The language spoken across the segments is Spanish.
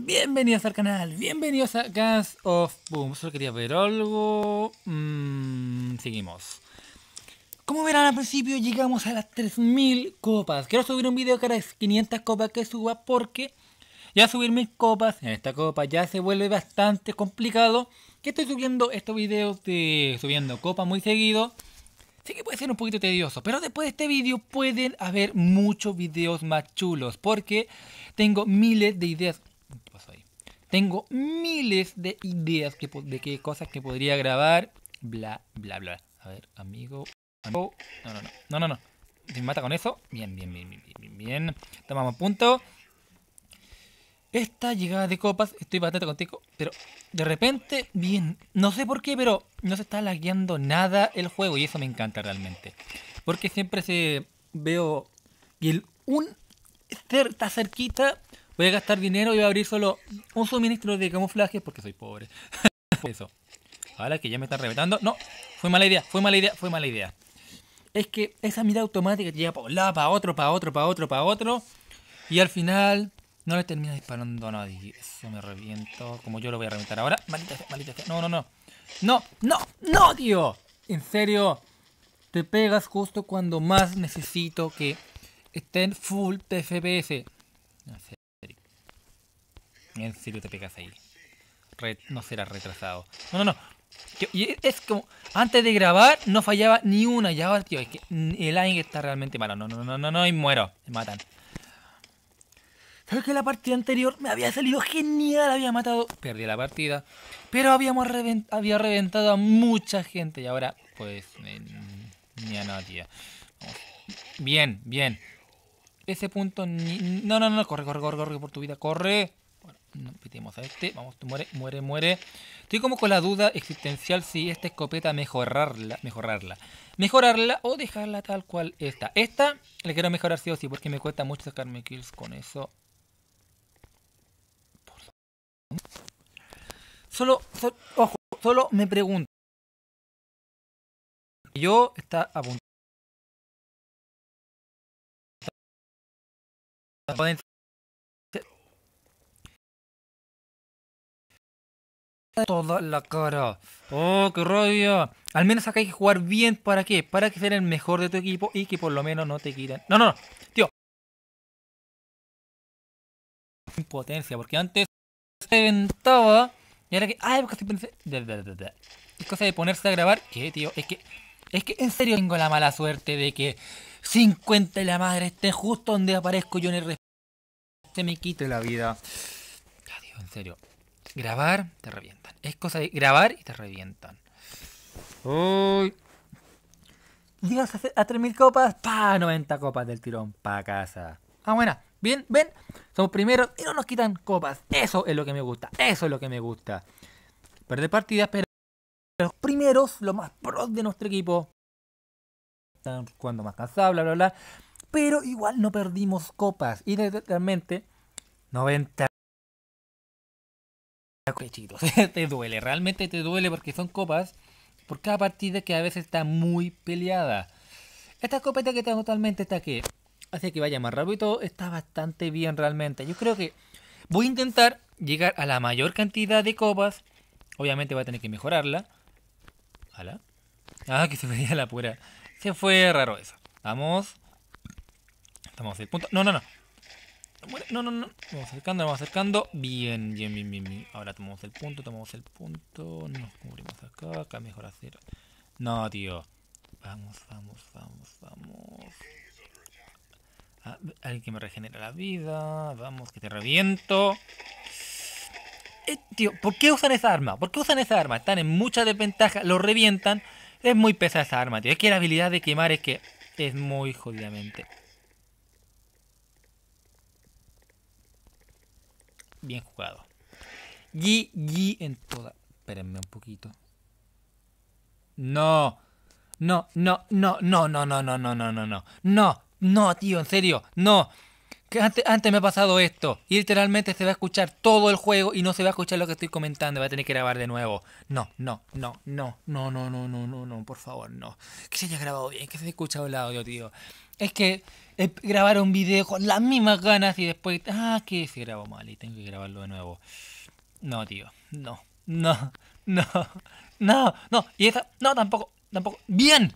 Bienvenidos al canal, bienvenidos a Guns of Boom. Solo quería ver algo. Mm, seguimos. Como verán al principio, llegamos a las 3000 copas. Quiero subir un video cada 500 copas que suba porque ya subir mis copas en esta copa ya se vuelve bastante complicado. Que estoy subiendo estos videos de subiendo copas muy seguido. Sí que puede ser un poquito tedioso, pero después de este vídeo pueden haber muchos videos más chulos porque tengo miles de ideas tengo miles de ideas de qué cosas que podría grabar. Bla, bla, bla. A ver, amigo. No, no, no. No, no, no. Me mata con eso. Bien, bien, bien, bien, bien, Tomamos punto. Esta llegada de copas, estoy bastante contigo, pero de repente, bien, no sé por qué, pero no se está lagueando nada el juego y eso me encanta realmente. Porque siempre se veo y el un está cerquita Voy a gastar dinero y voy a abrir solo un suministro de camuflaje porque soy pobre. Eso. Ahora que ya me están reventando. No, fue mala idea, fue mala idea, fue mala idea. Es que esa mira automática te llega para un lado, para otro, para otro, para otro, para otro. Y al final no le termina disparando a nadie. Eso me reviento. Como yo lo voy a reventar ahora. malita sea, No, no, no. No, no, no, tío. En serio. Te pegas justo cuando más necesito que estén full de sé. En serio te pegas ahí. no serás retrasado. No, no, no. y es como, antes de grabar no fallaba ni una. Ya, tío, es que el aim está realmente malo. No, no, no, no, no, y muero. Me matan. ¿Sabes que la partida anterior me había salido genial? Había matado. Perdí la partida. Pero habíamos había reventado a mucha gente. Y ahora, pues. Eh, ni a Bien, bien. Ese punto No, no, no, corre, corre, corre, corre por tu vida. Corre. No, a este. Vamos, muere, muere, muere. Estoy como con la duda existencial si esta escopeta mejorarla, mejorarla. Mejorarla o dejarla tal cual está. Esta le quiero mejorar sí o sí porque me cuesta mucho sacarme kills con eso. Solo, solo, ojo, solo me pregunto. Yo está apuntando. toda la cara. Oh, qué rabia. Al menos acá hay que jugar bien. ¿Para qué? Para que sea el mejor de tu equipo y que por lo menos no te quiten. No, no, no. Tío. Impotencia, porque antes se ventaba. Y ahora que. Ay, porque estoy Es cosa de ponerse a grabar. qué tío, es que. Es que en serio tengo la mala suerte de que 50 y la madre esté justo donde aparezco yo en el Se me quite la vida. Ya, tío, en serio. Grabar, te revientan. Es cosa de grabar y te revientan. Uy. Llegas a, 3.000 copas, pa, 90 copas del tirón, pa casa. Ah, buena. Bien, ven. Somos primeros y no nos quitan copas. Eso es lo que me gusta. Eso es lo que me gusta. Perder partidas, pero los primeros, los más pro de nuestro equipo. Están cuando más cansados, bla, bla, bla. Pero igual no perdimos copas. Y literalmente 90 te duele, realmente te duele porque son copas por cada partida que a veces está muy peleada. Esta copeta que tengo totalmente está que hace que vaya más rápido y todo, está bastante bien realmente. Yo creo que voy a intentar llegar a la mayor cantidad de copas. Obviamente voy a tener que mejorarla. ¿Hala? Ah, que se me veía la pura. Se fue raro eso. Vamos. Estamos el punto. No, no, no. No, no, no. Vamos acercando, vamos acercando. Bien, bien, bien, bien, Ahora tomamos el punto, tomamos el punto. Nos cubrimos acá. Acá mejor hacer. No, tío. Vamos, vamos, vamos, vamos. alguien ah, que me regenera la vida. Vamos, que te reviento. Eh, tío, ¿por qué usan esa arma? ¿Por qué usan esa arma? Están en mucha desventaja, lo revientan. Es muy pesada esa arma, tío. Es que la habilidad de quemar es que es muy jodidamente Bien jugado. Gui, gui en toda. Espérenme un poquito. No. No, no, no, no, no, no, no, no, no, no, no. No, no, tío, en serio. No que antes, me ha pasado esto. Y literalmente se va a escuchar todo el juego y no se va a escuchar lo que estoy comentando. Va a tener que grabar de nuevo. No, no, no, no, no, no, no, no, no, no, por favor, no. Que se haya grabado bien, que se haya escuchado el audio, tío. Es que grabar un video con las mismas ganas y después. Ah, que se grabó mal y tengo que grabarlo de nuevo. No, tío, no, no, no, no, no. Y esa, no, tampoco, tampoco. ¡Bien!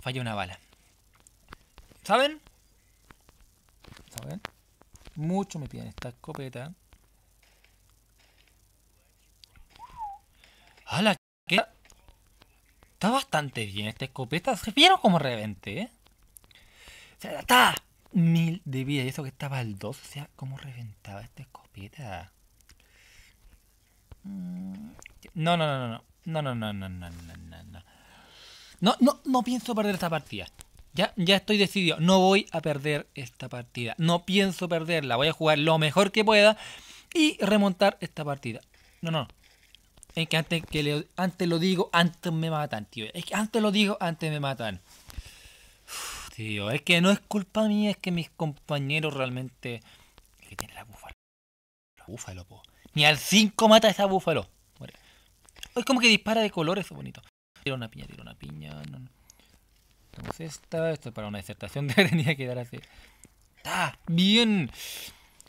Falló una bala. ¿Saben? Mucho mucho me piden esta escopeta. ¡Hala! qué! Está bastante bien esta escopeta. ¿Se vieron como reventé? Se mil de vida. Y eso que estaba al 2. O sea, como reventaba esta escopeta. No, no, no, no, no. No, no, no, no, no, no, no. No, no, no pienso perder esta partida ya, ya estoy decidido, no voy a perder esta partida, no pienso perderla, voy a jugar lo mejor que pueda y remontar esta partida. No, no, es que antes, que le, antes lo digo, antes me matan, tío. Es que antes lo digo, antes me matan. tío, es que no es culpa mía, es que mis compañeros realmente... Es que tiene la búfalo. La búfalo, po. Ni al 5 mata esa búfalo. Es como que dispara de color eso bonito. Tira una piña, tira una piña. No, no. Entonces esta, esto para una disertación que tenía que dar así. ¡Está bien!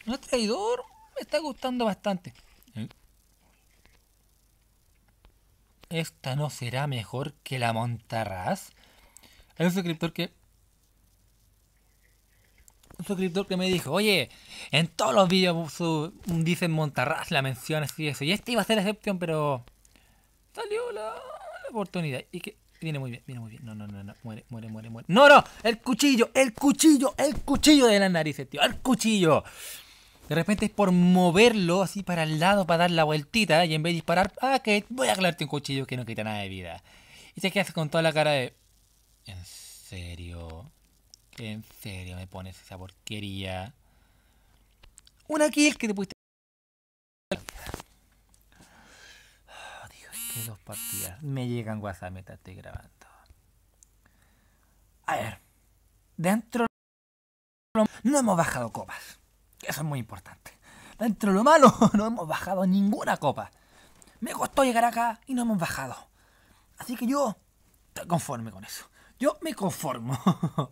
No traidor, me está gustando bastante. ¿Eh? ¿Esta no será mejor que la Montarras? Hay un suscriptor que... Un suscriptor que me dijo, oye, en todos los vídeos dicen Montarras, la así y eso. Y este iba a ser excepción, pero... Salió la, la oportunidad. Y que viene muy bien, viene muy bien. No, no, no, no. Muere, muere, muere, muere. ¡No, no! ¡El cuchillo! ¡El cuchillo! ¡El cuchillo de la narices, tío! ¡El cuchillo! De repente es por moverlo así para el lado, para dar la vueltita, y en vez de disparar, ah, que voy a clavarte un cuchillo que no quita nada de vida. Y te quedas con toda la cara de. ¿En serio? ¿En serio me pones esa porquería? Una kill que te pusiste. Me llegan WhatsApp mientras estoy grabando. A ver, dentro de lo no hemos bajado copas. Eso es muy importante. Dentro de lo malo, no hemos bajado ninguna copa. Me costó llegar acá y no hemos bajado. Así que yo estoy conforme con eso. Yo me conformo.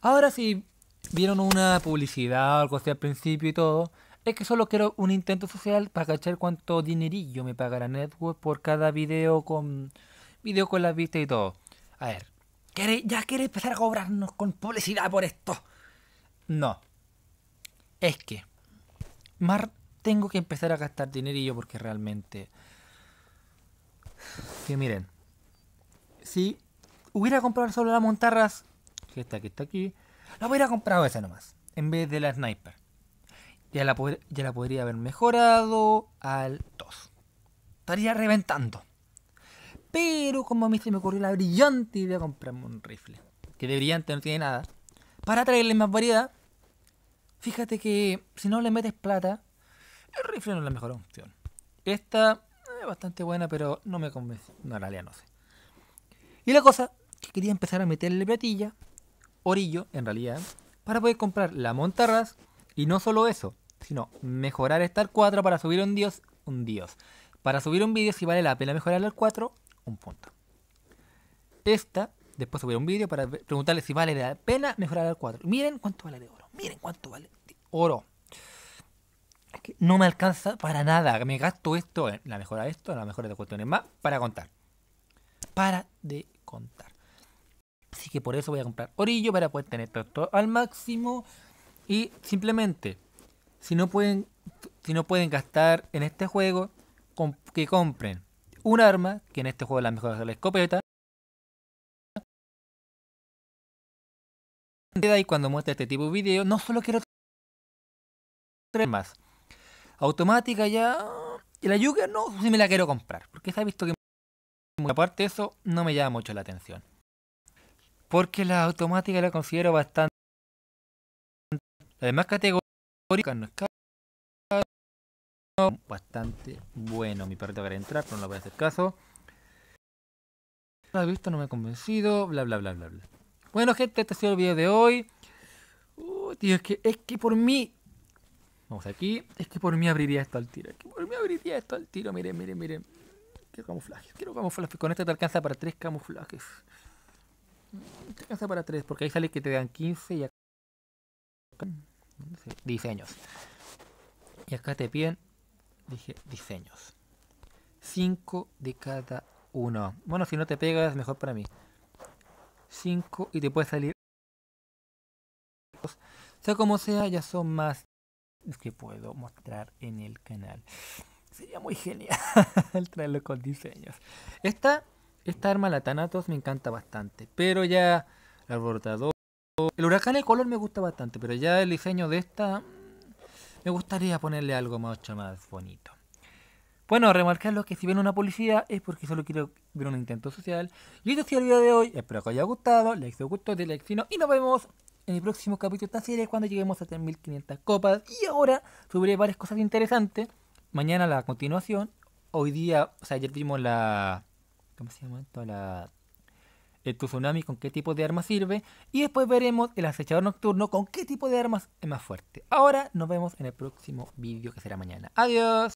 Ahora si vieron una publicidad o algo así al principio y todo. Es que solo quiero un intento social para cachar cuánto dinerillo me pagará Network por cada video con video con las vistas y todo. A ver, ¿quiere, ¿ya quiere empezar a cobrarnos con publicidad por esto? No. Es que Mar tengo que empezar a gastar dinerillo porque realmente. Que miren. Si hubiera comprado solo las montarras, que está que está aquí, la hubiera comprado esa nomás, en vez de la sniper. Ya la, podría haber mejorado al 2. Estaría reventando. Pero como a mí se me ocurrió la brillante idea de comprarme un rifle. Que de brillante no tiene nada. Para traerle más variedad. Fíjate que si no le metes plata, el rifle no es la mejor opción. Esta es bastante buena, pero no me convence. No, en realidad no sé. Y la cosa que quería empezar a meterle platilla, orillo en realidad, para poder comprar la montarras. Y no solo eso, sino mejorar al 4 para subir un dios, un dios. Para subir un vídeo, si vale la pena mejorarlo al 4, un punto. Esta, después subir un vídeo para preguntarle si vale la pena mejorar al 4. Miren cuánto vale de oro. Miren cuánto vale de oro. no me alcanza para nada. Me gasto esto en la mejora de esto, en la mejora de cuestiones más, para contar. Para de contar. Así que por eso voy a comprar orillo para poder tener todo, todo al máximo. Y simplemente si no pueden, si no pueden gastar en este juego, que compren un arma, que en este juego es la mejor es la escopeta. Y cuando muestra este tipo de video, no solo quiero tres más. Automática ya. Y la Yuga no, si me la quiero comprar. Porque se ha visto que. Aparte eso, no me llama mucho la atención. Porque la automática la considero bastante. la demás categoría. Bastante bueno. Mi perrito quiere entrar, pero no le voy a hacer caso. No lo no me ha convencido. Bla, bla, bla, bla, bla. Bueno, gente, este ha sido el video de hoy. es que, es que por mí. Vamos aquí. Es que por mí abriría esto al tiro. Es que por mí abriría esto al tiro. Miren, miren, miren. Quiero camuflaje. Quiero camuflaje. Con esto te alcanza para tres camuflajes. Te alcanza para tres, porque ahí sale que te dan 15 y acá diseños. Y acá te piden, dije, diseños. 5 de cada uno. Bueno, si no te pegas mejor para mí. 5 y te puede salir... sea como sea, ya son más que puedo mostrar en el canal. Sería muy genial traerlo con diseños. Esta, esta arma, la tanatos me encanta bastante. Pero ya el bordador el huracán el color me gusta bastante, pero ya el diseño de esta mm, me gustaría ponerle algo mucho más bonito. Bueno, remarcarlo que si ven una policía es porque solo quiero ver un intento social. Y esto ha el video de hoy. Espero que os haya gustado. Like si gusto, gustó, like si Y nos vemos en el próximo capítulo de esta serie cuando lleguemos a 3.500 copas. Y ahora subiré varias cosas interesantes. Mañana la continuación. Hoy día, o sea, ayer vimos la... ¿Cómo se llama esto? La el tsunami con qué tipo de armas sirve y después veremos el acechador nocturno con qué tipo de armas es más fuerte. Ahora nos vemos en el próximo vídeo que será mañana. Adiós.